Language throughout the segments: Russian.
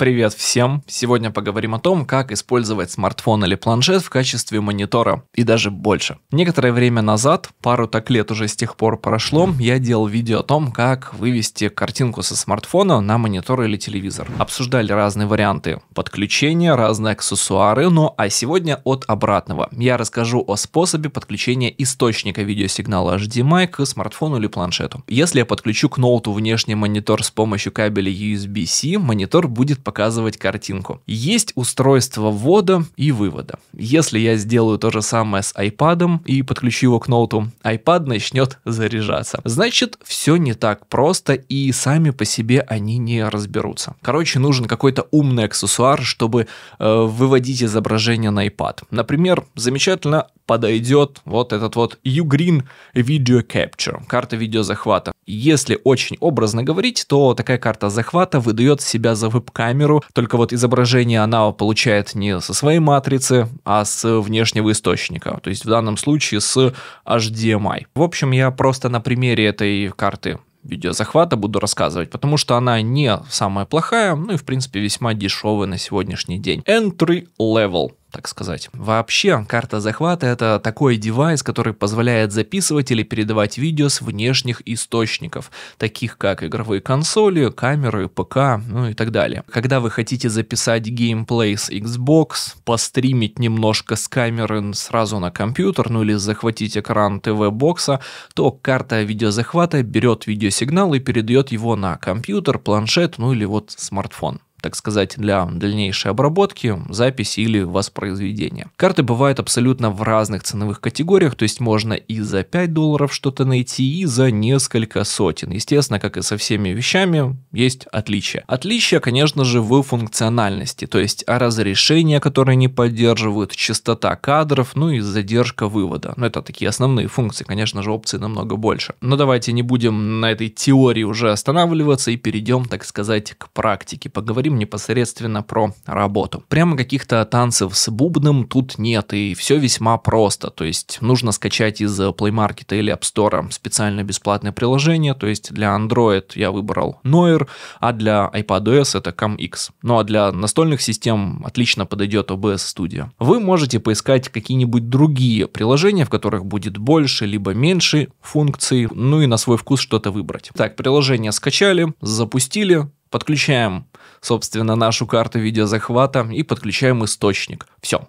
Привет всем! Сегодня поговорим о том, как использовать смартфон или планшет в качестве монитора, и даже больше. Некоторое время назад, пару так лет уже с тех пор прошло, я делал видео о том, как вывести картинку со смартфона на монитор или телевизор. Обсуждали разные варианты подключения, разные аксессуары, но ну, а сегодня от обратного. Я расскажу о способе подключения источника видеосигнала HDMI эм к смартфону или планшету. Если я подключу к ноуту внешний монитор с помощью кабеля USB-C, монитор будет показывать картинку. Есть устройство ввода и вывода. Если я сделаю то же самое с iPad и подключу его к ноуту, iPad начнет заряжаться. Значит, все не так просто и сами по себе они не разберутся. Короче, нужен какой-то умный аксессуар, чтобы э, выводить изображение на iPad. Например, замечательно подойдет вот этот вот Ugreen Video Capture, карта видеозахвата. Если очень образно говорить, то такая карта захвата выдает себя за веб-камеру, только вот изображение она получает не со своей матрицы, а с внешнего источника, то есть в данном случае с HDMI. В общем, я просто на примере этой карты видеозахвата буду рассказывать, потому что она не самая плохая, ну и в принципе весьма дешевая на сегодняшний день. Entry Level так сказать. Вообще, карта захвата — это такой девайс, который позволяет записывать или передавать видео с внешних источников, таких как игровые консоли, камеры, ПК, ну и так далее. Когда вы хотите записать геймплей с Xbox, постримить немножко с камеры сразу на компьютер, ну или захватить экран ТВ-бокса, то карта видеозахвата берет видеосигнал и передает его на компьютер, планшет, ну или вот смартфон так сказать, для дальнейшей обработки, записи или воспроизведения. Карты бывают абсолютно в разных ценовых категориях, то есть можно и за 5 долларов что-то найти, и за несколько сотен. Естественно, как и со всеми вещами, есть отличия. Отличия, конечно же, в функциональности, то есть разрешение, которые не поддерживают, частота кадров, ну и задержка вывода. Но ну, это такие основные функции, конечно же, опций намного больше. Но давайте не будем на этой теории уже останавливаться и перейдем, так сказать, к практике. Поговорим говорим непосредственно про работу. Прямо каких-то танцев с бубном тут нет, и все весьма просто. То есть нужно скачать из Play Market или App Store специальное бесплатное приложение. То есть для Android я выбрал Noir, а для iPadOS это CamX. Ну а для настольных систем отлично подойдет OBS Studio. Вы можете поискать какие-нибудь другие приложения, в которых будет больше либо меньше функций, ну и на свой вкус что-то выбрать. Так, приложение скачали, запустили, подключаем собственно, нашу карту видеозахвата и подключаем источник. Все,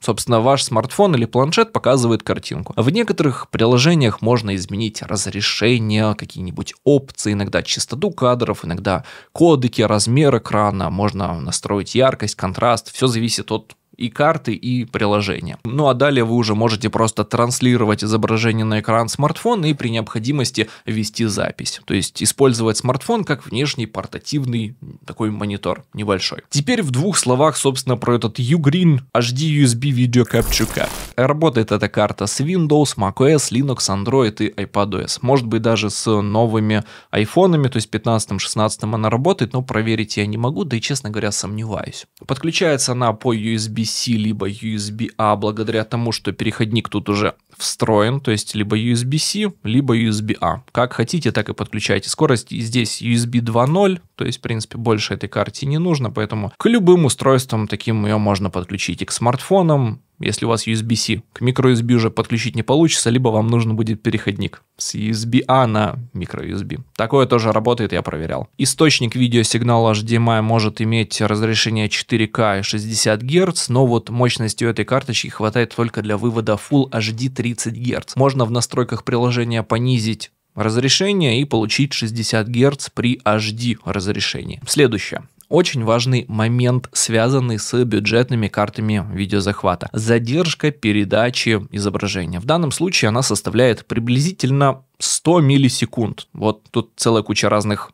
Собственно, ваш смартфон или планшет показывает картинку. В некоторых приложениях можно изменить разрешение, какие-нибудь опции, иногда частоту кадров, иногда кодеки, размер экрана, можно настроить яркость, контраст. Все зависит от и карты, и приложения. Ну а далее вы уже можете просто транслировать изображение на экран смартфона и при необходимости вести запись. То есть использовать смартфон как внешний портативный такой монитор небольшой. Теперь в двух словах, собственно, про этот Ugreen HD USB Video Capture Card. Работает эта карта с Windows, macOS, Linux, Android и iPadOS. Может быть даже с новыми айфонами, то есть 15-16 она работает, но проверить я не могу, да и честно говоря сомневаюсь. Подключается она по USB USB-C, либо USB-A, а, благодаря тому, что переходник тут уже встроен, то есть либо USB-C, либо USB-A. Как хотите, так и подключайте. Скорость здесь USB 2.0, то есть, в принципе, больше этой карте не нужно, поэтому к любым устройствам таким ее можно подключить и к смартфонам, если у вас USB-C. К microUSB уже подключить не получится, либо вам нужен будет переходник с USB-A а на microUSB. Такое тоже работает, я проверял. Источник видеосигнала HDMI эм может иметь разрешение 4К и 60 Гц, но вот мощности этой карточки хватает только для вывода Full HD 30 Гц. Можно в настройках приложения понизить разрешение и получить 60 Гц при HD разрешении. Следующее очень важный момент, связанный с бюджетными картами видеозахвата. Задержка передачи изображения. В данном случае она составляет приблизительно 100 миллисекунд. Вот тут целая куча разных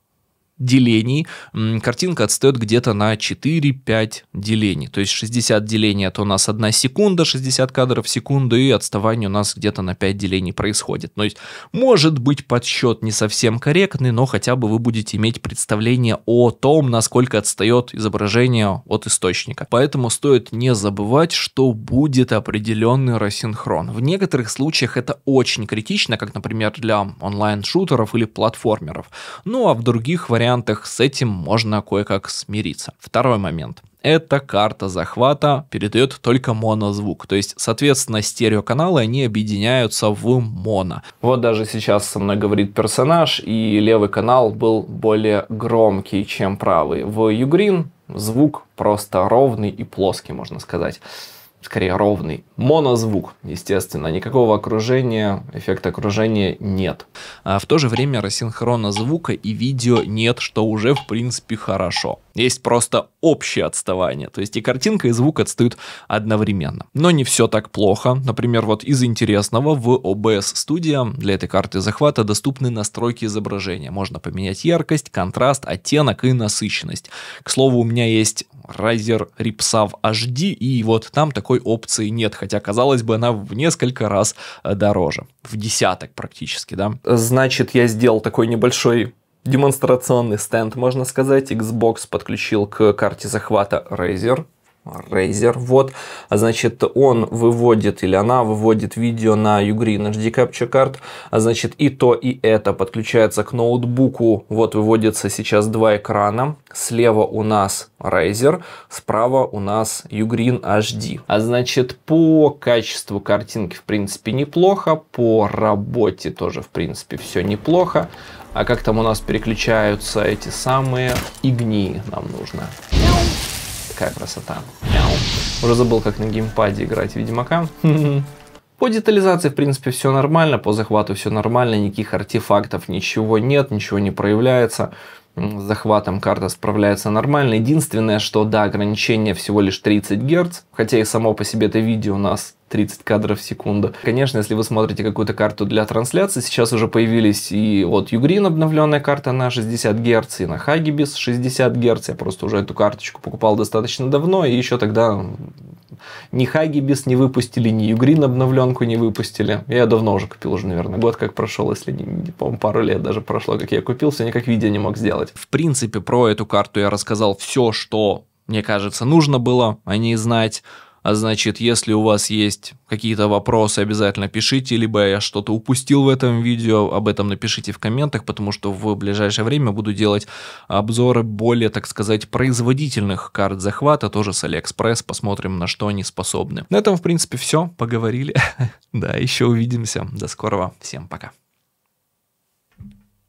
делений картинка отстает где-то на 4-5 делений. То есть 60 делений это у нас 1 секунда, 60 кадров в секунду, и отставание у нас где-то на 5 делений происходит. То есть может быть подсчет не совсем корректный, но хотя бы вы будете иметь представление о том, насколько отстает изображение от источника. Поэтому стоит не забывать, что будет определенный рассинхрон. В некоторых случаях это очень критично, как, например, для онлайн-шутеров или платформеров. Ну а в других вариантах вариантах, с этим можно кое-как смириться. Второй момент эта карта захвата передает только монозвук. То есть, соответственно, стереоканалы, они объединяются в моно. Вот даже сейчас со мной говорит персонаж, и левый канал был более громкий, чем правый. В Югрин звук просто ровный и плоский, можно сказать скорее ровный. Монозвук, естественно, никакого окружения, эффекта окружения нет. А в то же время рассинхрона звука и видео нет, что уже в принципе хорошо. Есть просто общее отставание. То есть и картинка, и звук отстают одновременно. Но не все так плохо. Например, вот из интересного в OBS Studio для этой карты захвата доступны настройки изображения. Можно поменять яркость, контраст, оттенок и насыщенность. К слову, у меня есть Razer Ripsav HD, и вот там такой опции нет, хотя, казалось бы, она в несколько раз э, дороже. В десяток практически, да? Значит, я сделал такой небольшой демонстрационный стенд, можно сказать. Xbox подключил к карте захвата Razer. Razer, вот, а значит, он выводит или она выводит видео на Ugreen HD Capture Card, а значит, и то, и это подключается к ноутбуку, вот, выводится сейчас два экрана, слева у нас Razer, справа у нас Ugreen HD, а значит, по качеству картинки, в принципе, неплохо, по работе тоже, в принципе, все неплохо, а как там у нас переключаются эти самые игни нам нужно. такая красота. Уже забыл, как на геймпаде играть Ведьмака. По детализации, в принципе, все нормально, по захвату все нормально, никаких артефактов, ничего нет, ничего не проявляется. С захватом карта справляется нормально. Единственное, что да, ограничение всего лишь 30 Гц, хотя и само по себе это видео у нас 30 кадров в секунду. Конечно, если вы смотрите какую-то карту для трансляции, сейчас уже появились и вот Югрин обновленная карта на 60 Гц, и на Хагибис 60 Гц. Я просто уже эту карточку покупал достаточно давно, и еще тогда ни Хагибис не выпустили, ни Югрин обновленку не выпустили. Я давно уже купил, уже, наверное, год как прошел, если не, по-моему, пару лет даже прошло, как я купил, все никак видео не мог сделать. В принципе, про эту карту я рассказал все, что мне кажется, нужно было о ней знать. А значит, если у вас есть какие-то вопросы, обязательно пишите, либо я что-то упустил в этом видео, об этом напишите в комментах, потому что в ближайшее время буду делать обзоры более, так сказать, производительных карт захвата, тоже с Алиэкспресс, посмотрим, на что они способны. На этом, в принципе, все, поговорили. Да, еще увидимся, до скорого, всем пока.